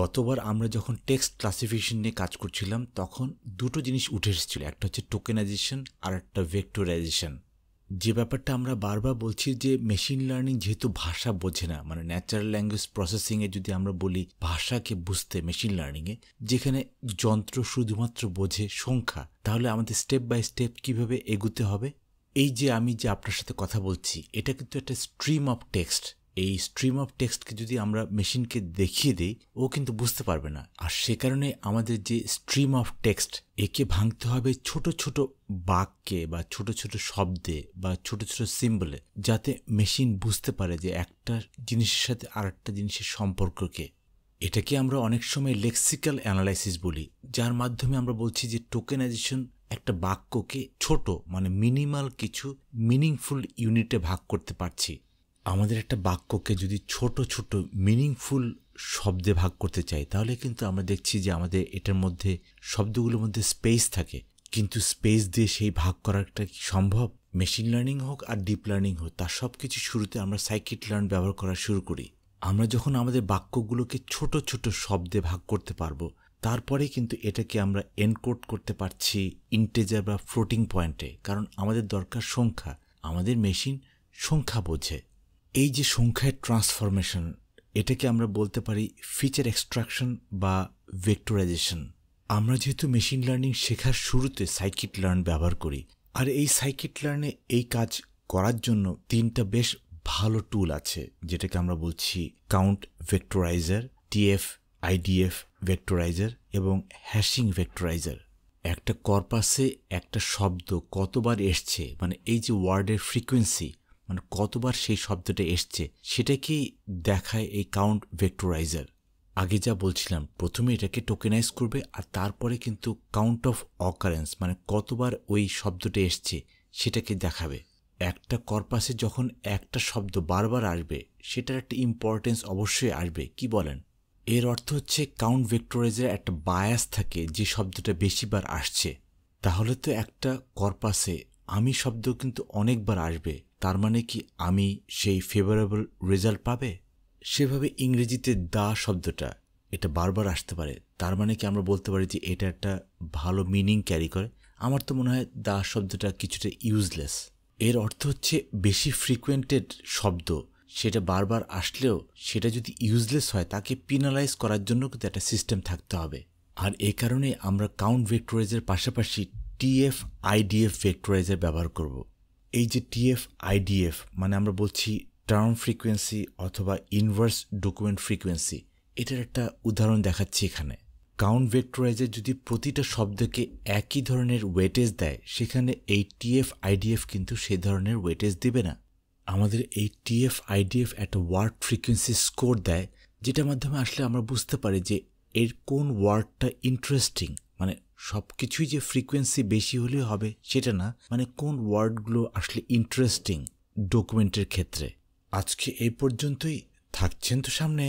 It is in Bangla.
গতবার আমরা যখন টেক্সট ক্লাসিফিকেশন নিয়ে কাজ করছিলাম তখন দুটো জিনিস উঠে এসেছিল একটা হচ্ছে টোকেনাইজেশন আর একটা ভেক্টোরাইজেশন যে ব্যাপারটা আমরা বারবার বলছি যে মেশিন লার্নিং যেহেতু ভাষা বোঝে না মানে ন্যাচারাল ল্যাঙ্গুয়েজ প্রসেসিংয়ে যদি আমরা বলি ভাষাকে বুঝতে মেশিন লার্নিংয়ে যেখানে যন্ত্র শুধুমাত্র বোঝে সংখ্যা তাহলে আমাদের স্টেপ বাই স্টেপ কিভাবে এগুতে হবে এই যে আমি যে আপনার সাথে কথা বলছি এটা কিন্তু একটা স্ট্রিম অফ টেক্সট এই স্ট্রিম অফ টেক্সটকে যদি আমরা মেশিনকে দেখিয়ে দিই ও কিন্তু বুঝতে পারবে না আর সে কারণে আমাদের যে স্ট্রিম অফ টেক্সট একে ভাঙতে হবে ছোট ছোট বাক্যে বা ছোট ছোট শব্দে বা ছোট ছোট সিম্বলে যাতে মেশিন বুঝতে পারে যে একটা জিনিসের সাথে আরেকটা জিনিসের সম্পর্ককে এটাকে আমরা অনেক সময় লেক্সিক্যাল অ্যানালাইসিস বলি যার মাধ্যমে আমরা বলছি যে টোকেনাইজেশন একটা বাক্যকে ছোট মানে মিনিমাল কিছু মিনিংফুল ইউনিটে ভাগ করতে পারছি আমাদের একটা বাক্যকে যদি ছোট ছোট মিনিংফুল শব্দে ভাগ করতে চাই তাহলে কিন্তু আমরা দেখছি যে আমাদের এটার মধ্যে শব্দগুলোর মধ্যে স্পেস থাকে কিন্তু স্পেস দিয়ে সেই ভাগ করাটা কি সম্ভব মেশিন লার্নিং হোক আর ডিপ লার্নিং হোক তার সব কিছু শুরুতে আমরা সাইকিট লার্ন ব্যবহার করা শুরু করি আমরা যখন আমাদের বাক্যগুলোকে ছোট ছোট শব্দে ভাগ করতে পারবো তারপরে কিন্তু এটাকে আমরা এনকোড করতে পারছি ইন্টেজার বা ফ্লোটিং পয়েন্টে কারণ আমাদের দরকার সংখ্যা আমাদের মেশিন সংখ্যা বোঝে এই যে সংখ্যায় ট্রান্সফরমেশন এটাকে আমরা বলতে পারি ফিচার এক্সট্রাকশন বা ভেক্টরাইজেশন আমরা যেহেতু মেশিন লার্নিং শেখার শুরুতে সাইকিট লার্ন ব্যবহার করি আর এই সাইকিট লার্নে এই কাজ করার জন্য তিনটা বেশ ভালো টুল আছে যেটাকে আমরা বলছি count vectorizer TF IDF vectorizer এবং হ্যাশিং ভেক্টোরাইজার একটা কর্পাসে একটা শব্দ কতবার এসছে মানে এই যে ওয়ার্ডের ফ্রিকোয়েন্সি মানে কতবার সেই শব্দটা এসছে সেটাকেই দেখায় এই কাউন্ট ভেক্টোরাইজার আগে যা বলছিলাম প্রথমে এটাকে টোকেনাইজ করবে আর তারপরে কিন্তু কাউন্ট অফ অকারেন্স মানে কতবার ওই শব্দটা এসছে সেটাকে দেখাবে একটা কর্পাসে যখন একটা শব্দ বারবার আসবে সেটার একটা ইম্পর্টেন্স অবশ্যই আসবে কি বলেন এর অর্থ হচ্ছে কাউন্ট ভেক্টোরাইজার একটা বায়াস থাকে যে শব্দটা বেশিবার আসছে তাহলে তো একটা কর্পাসে আমি শব্দ কিন্তু অনেকবার আসবে তার মানে কি আমি সেই ফেভারেবল রেজাল্ট পাবে সেভাবে ইংরেজিতে দা শব্দটা এটা বারবার আসতে পারে তার মানে কি আমরা বলতে পারি যে এটা একটা ভালো মিনিং ক্যারি করে আমার তো মনে হয় দা শব্দটা কিছুটা ইউজলেস এর অর্থ হচ্ছে বেশি ফ্রিকুয়েন্টেড শব্দ সেটা বারবার আসলেও সেটা যদি ইউজলেস হয় তাকে পিনালাইজ করার জন্য কিন্তু একটা সিস্টেম থাকতে হবে আর এ কারণে আমরা কাউন্ট ভেক্টোরাইজের পাশাপাশি টিএফ আইডিএফ ভেক্টোরাইজার ব্যবহার করব এই যে টিএফ আইডিএফ মানে আমরা বলছি টার্ম ফ্রিকোয়েন্সি অথবা ইনভার্স ডকুমেন্ট ফ্রিকোয়েন্সি এটার একটা উদাহরণ দেখাচ্ছি এখানে কাউন্ট ভেক্টোরাইজার যদি প্রতিটা শব্দকে একই ধরনের ওয়েটেজ দেয় সেখানে এই টিএফ আইডিএফ কিন্তু সে ধরনের ওয়েটেজ দেবে না আমাদের এই টিএফ আইডিএফ একটা ওয়ার্ড ফ্রিকোয়েন্সি স্কোর দেয় যেটার মাধ্যমে আসলে আমরা বুঝতে পারি যে এর কোন ওয়ার্ডটা ইন্টারেস্টিং সব কিছুই যে ফ্রিকোয়েন্সি বেশি হলে হবে সেটা না মানে কোন ওয়ার্ডগুলো আসলে ইন্টারেস্টিং ডকুমেন্টের ক্ষেত্রে আজকে এই পর্যন্তই থাকছেন তো সামনে